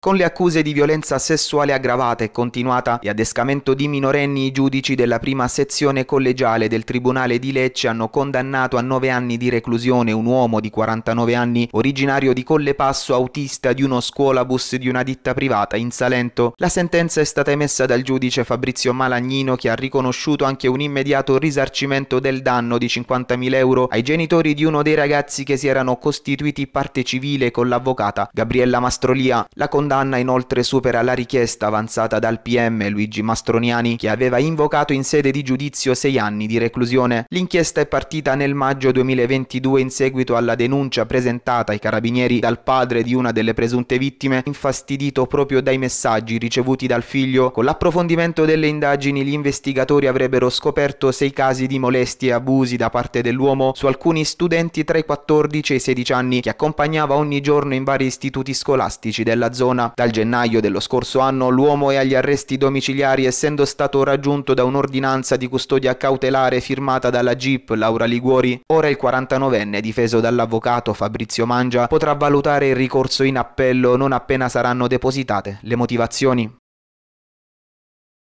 Con le accuse di violenza sessuale aggravata e continuata e adescamento di minorenni, i giudici della prima sezione collegiale del Tribunale di Lecce hanno condannato a nove anni di reclusione un uomo di 49 anni, originario di Collepasso, autista di uno scuolabus di una ditta privata in Salento. La sentenza è stata emessa dal giudice Fabrizio Malagnino che ha riconosciuto anche un immediato risarcimento del danno di 50.000 euro ai genitori di uno dei ragazzi che si erano costituiti parte civile con l'avvocata Gabriella Mastrolia. La cond- condanna inoltre supera la richiesta avanzata dal PM Luigi Mastroniani, che aveva invocato in sede di giudizio sei anni di reclusione. L'inchiesta è partita nel maggio 2022 in seguito alla denuncia presentata ai carabinieri dal padre di una delle presunte vittime, infastidito proprio dai messaggi ricevuti dal figlio. Con l'approfondimento delle indagini gli investigatori avrebbero scoperto sei casi di molestie e abusi da parte dell'uomo su alcuni studenti tra i 14 e i 16 anni che accompagnava ogni giorno in vari istituti scolastici della zona. Savona. Dal gennaio dello scorso anno l'uomo è agli arresti domiciliari essendo stato raggiunto da un'ordinanza di custodia cautelare firmata dalla GIP Laura Liguori. Ora il 49enne, difeso dall'avvocato Fabrizio Mangia, potrà valutare il ricorso in appello non appena saranno depositate le motivazioni.